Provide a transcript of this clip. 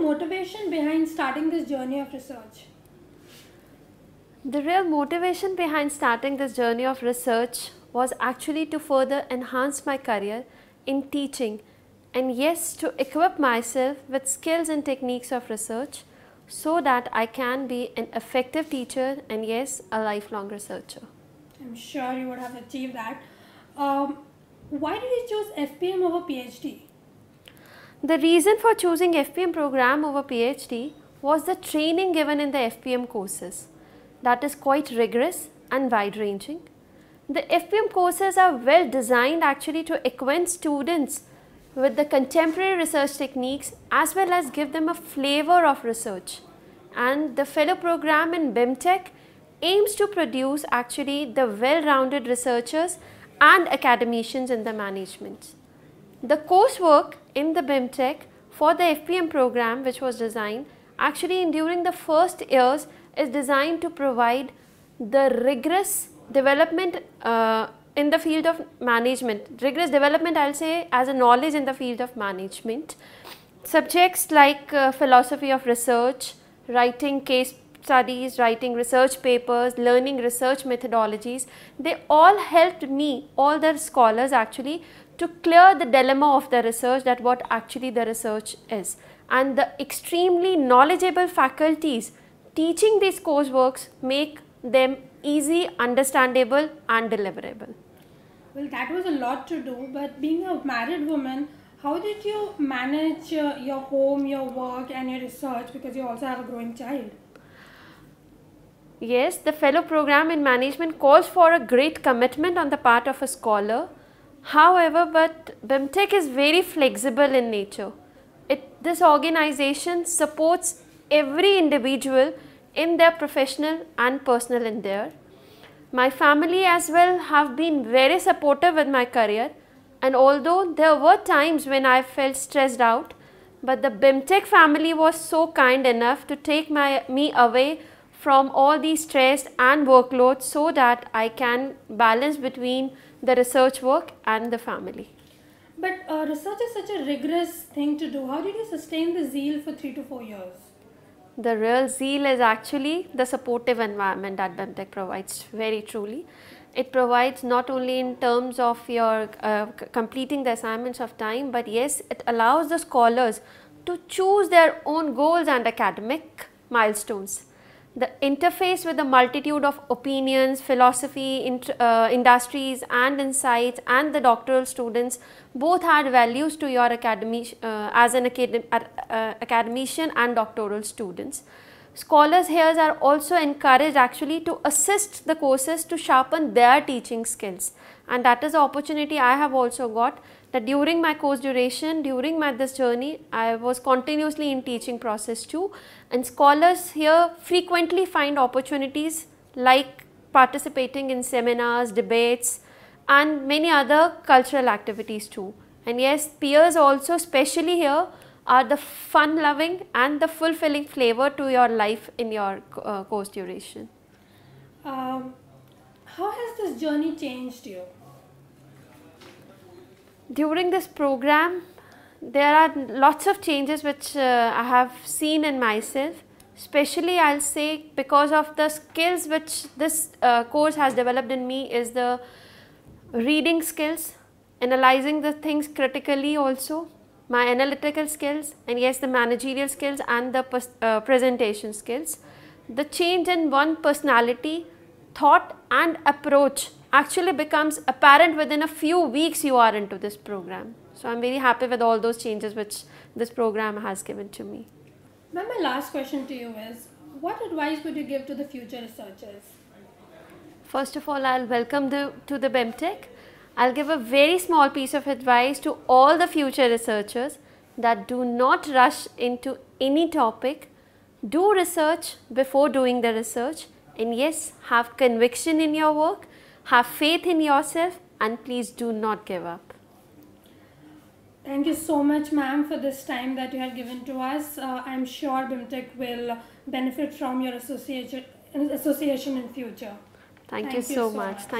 the motivation behind starting this journey of research? The real motivation behind starting this journey of research was actually to further enhance my career in teaching and yes to equip myself with skills and techniques of research so that I can be an effective teacher and yes a lifelong researcher. I'm sure you would have achieved that. Um, why did you choose FPM over PhD? The reason for choosing FPM program over PhD was the training given in the FPM courses that is quite rigorous and wide ranging. The FPM courses are well designed actually to acquaint students with the contemporary research techniques as well as give them a flavor of research. And the fellow program in BIMTech aims to produce actually the well-rounded researchers and academicians in the management. The coursework in the BIMTech for the FPM program which was designed actually in, during the first years is designed to provide the rigorous development uh, in the field of management. Rigorous development I will say as a knowledge in the field of management. Subjects like uh, philosophy of research, writing case studies, writing research papers, learning research methodologies, they all helped me, all the scholars actually to clear the dilemma of the research that what actually the research is. And the extremely knowledgeable faculties teaching these courseworks make them easy, understandable and deliverable. Well, that was a lot to do, but being a married woman, how did you manage uh, your home, your work and your research because you also have a growing child? Yes, the fellow program in management calls for a great commitment on the part of a scholar However, but BIMTEC is very flexible in nature. It, this organization supports every individual in their professional and personal endeavor. My family as well have been very supportive with my career and although there were times when I felt stressed out, but the BIMTEC family was so kind enough to take my, me away from all these stress and workloads so that I can balance between the research work and the family. But uh, research is such a rigorous thing to do. How did you sustain the zeal for three to four years? The real zeal is actually the supportive environment that BEMTech provides very truly. It provides not only in terms of your uh, completing the assignments of time, but yes, it allows the scholars to choose their own goals and academic milestones the interface with a multitude of opinions, philosophy, int uh, industries and insights and the doctoral students both add values to your academy uh, as an acad uh, academician and doctoral students scholars here are also encouraged actually to assist the courses to sharpen their teaching skills and that is the opportunity I have also got that during my course duration, during my this journey, I was continuously in teaching process too and scholars here frequently find opportunities like participating in seminars, debates and many other cultural activities too. And yes, peers also especially here are the fun loving and the fulfilling flavor to your life in your uh, course duration? Um, how has this journey changed you? During this program, there are lots of changes which uh, I have seen in myself especially I'll say because of the skills which this uh, course has developed in me is the reading skills, analyzing the things critically also, my analytical skills and yes the managerial skills and the uh, presentation skills. The change in one personality, thought and approach actually becomes apparent within a few weeks you are into this program. So I'm very happy with all those changes which this program has given to me. Ma'am, my last question to you is, what advice would you give to the future researchers? First of all, I'll welcome you to the BEMTech I will give a very small piece of advice to all the future researchers that do not rush into any topic. Do research before doing the research and yes, have conviction in your work, have faith in yourself and please do not give up. Thank you so much ma'am for this time that you have given to us. Uh, I am sure BIMTech will benefit from your association, association in future. Thank, Thank you, you, so, much. much.